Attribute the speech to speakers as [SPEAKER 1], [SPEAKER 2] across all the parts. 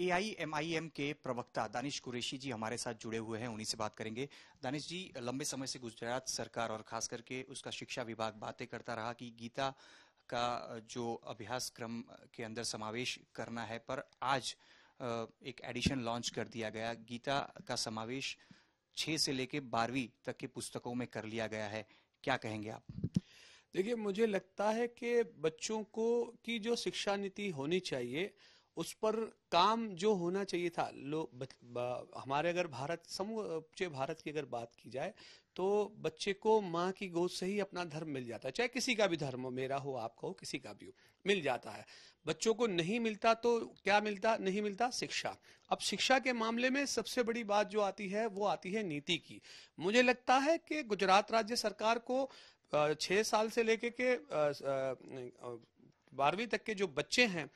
[SPEAKER 1] AIMIM के प्रवक्ता दानिश कुरेशी जी हमारे साथ जुड़े हुए हैं उन्हीं से बात करेंगे दानिश जी लंबे समय से गुजरात सरकार और खास करके उसका शिक्षा विभाग बातें करता रहा कि गीता का जो अभ्यास क्रम के अंदर समावेश करना है पर आज एक एडिशन लॉन्च कर दिया गया गीता का समावेश छः से लेकर बारहवीं तक के पुस्तकों में कर लिया गया है क्या कहेंगे आप देखिए मुझे लगता
[SPEAKER 2] है कि बच्चों को की जो शिक्षा नीति होनी चाहिए उस पर काम जो होना चाहिए था लो हमारे अगर भारत समूचे भारत की अगर बात की जाए तो बच्चे को माँ की गोद से ही अपना धर्म मिल जाता है चाहे किसी का भी धर्म हो मेरा हो आपका हो किसी का भी हो मिल जाता है बच्चों को नहीं मिलता तो क्या मिलता नहीं मिलता शिक्षा अब शिक्षा के मामले में सबसे बड़ी बात जो आती है वो आती है नीति की मुझे लगता है कि गुजरात राज्य सरकार को छः साल से लेके के बारहवीं तक के जो बच्चे हैं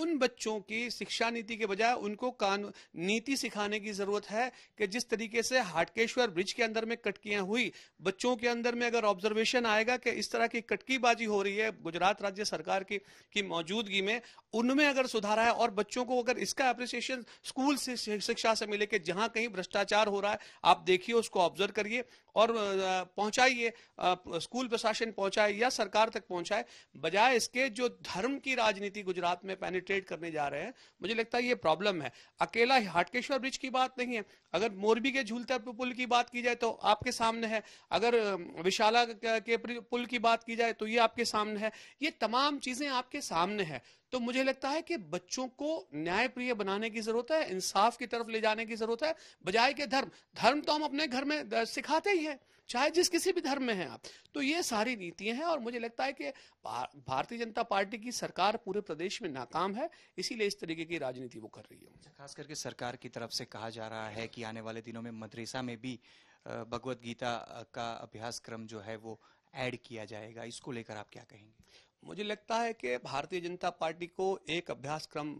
[SPEAKER 2] उन बच्चों की शिक्षा नीति के बजाय उनको कानून नीति सिखाने की जरूरत है कि जिस तरीके से हाटकेश्वर ब्रिज के अंदर में कटकियां हुई बच्चों के अंदर में अगर ऑब्जर्वेशन आएगा कि इस तरह की कटकीबाजी हो रही है गुजरात राज्य सरकार की की मौजूदगी में उनमें अगर सुधार है और बच्चों को अगर इसका अप्रिसिएशन स्कूल से शिक्षा से मिले कि जहां कहीं भ्रष्टाचार हो रहा है आप देखिए उसको ऑब्जर्व करिए और पहुंचाइए स्कूल प्रशासन पहुंचाए या सरकार तक पहुंचाए बजाय इसके जो धर्म की राजनीति गुजरात में पैनिट रिटेट करने जा रहे हैं मुझे लगता है ये प्रॉब्लम है अकेला हाटकेश्वर ब्रिज की बात नहीं है अगर मोरबी के झूलता पुल की बात की जाए तो आपके सामने है अगर विशाला के पुल की बात की जाए तो ये आपके सामने है ये तमाम चीजें आपके सामने है तो मुझे लगता है कि बच्चों को न्यायप्रिय बनाने की जरूरत है इंसाफ की तरफ ले जाने की जरूरत है बजाय के धर्म धर्म तो हम अपने घर में सिखाते ही हैं चाहे जिस किसी भी धर्म में है आप तो ये सारी नीतियां हैं और मुझे लगता है कि
[SPEAKER 1] भारतीय जनता पार्टी की सरकार
[SPEAKER 2] पूरे प्रदेश में नाकाम है इसीलिए इस तरीके की राजनीति वो कर
[SPEAKER 1] रही है अच्छा, खास करके सरकार की तरफ से कहा जा रहा है कि आने वाले दिनों में मदरसा में भी भगवत गीता का अभ्यास क्रम जो है वो ऐड किया जाएगा इसको लेकर आप क्या कहेंगे मुझे लगता है कि भारतीय जनता पार्टी को एक अभ्यासक्रम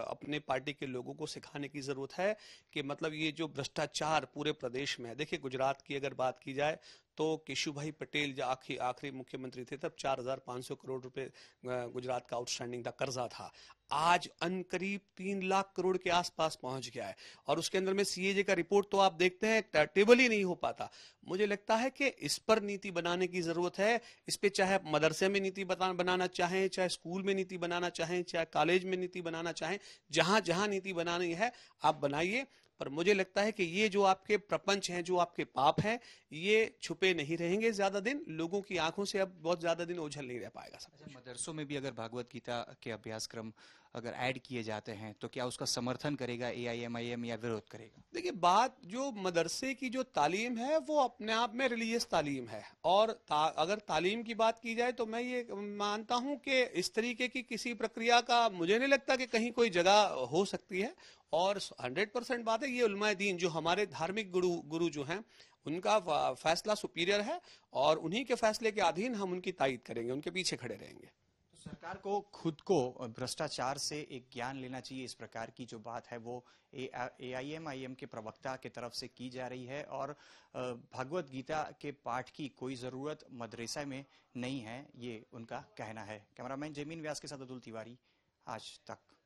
[SPEAKER 1] अपने
[SPEAKER 2] पार्टी के लोगों को सिखाने की जरूरत है कि मतलब ये जो भ्रष्टाचार पूरे प्रदेश में है देखिए गुजरात की अगर बात की जाए तो केशुभाई पटेल जो आखिरी आखिरी मुख्यमंत्री थे तब 4,500 करोड़ रुपए गुजरात का आउटस्टैंडिंग का कर्जा था आज करीब तीन लाख करोड़ के आसपास पहुंच गया है और उसके अंदर में सीएजे का रिपोर्ट तो आप देखते हैं टेबल ही नहीं हो पाता मुझे लगता है कि इस पर नीति बनाने की जरूरत है इस पर चाहे मदरसे में नीति बनाना चाहें चाहे स्कूल में नीति बनाना चाहें चाहे कॉलेज में नीति बनाना चाहें जहां जहां नीति बनानी है आप बनाइए पर मुझे लगता है कि ये जो आपके प्रपंच हैं जो आपके पाप हैं ये छुपे नहीं रहेंगे ज्यादा दिन लोगों की आंखों से अब बहुत ज्यादा दिन ओझल नहीं रह पाएगा सब
[SPEAKER 1] अच्छा, मदरसों में भी अगर भागवत गीता के अभ्यासक्रम अगर ऐड किए जाते हैं तो क्या उसका समर्थन करेगा ए आई एम आई एम या विरोध करेगा देखिए बात जो मदरसे की जो तालीम
[SPEAKER 2] है वो अपने आप में रिलीजियस तालीम है और ता, अगर तालीम की बात की जाए तो मैं ये मानता हूं कि इस तरीके की किसी प्रक्रिया का मुझे नहीं लगता कि कहीं कोई जगह हो सकती है और 100 परसेंट बात है ये उलमाए दीन जो हमारे धार्मिक गुरु गुरु जो हैं उनका फैसला सुपीरियर है और उन्हीं के फैसले के अधीन हम उनकी तायद करेंगे उनके पीछे खड़े रहेंगे तो
[SPEAKER 1] सरकार को खुद को भ्रष्टाचार से एक ज्ञान लेना चाहिए इस प्रकार की जो बात है वो ए आई एम आई एम के प्रवक्ता के तरफ से की जा रही है और भगवत गीता के पाठ की कोई जरूरत मदरसा में नहीं है ये उनका कहना है कैमरामैन जमीन व्यास के साथ अतुल तिवारी आज तक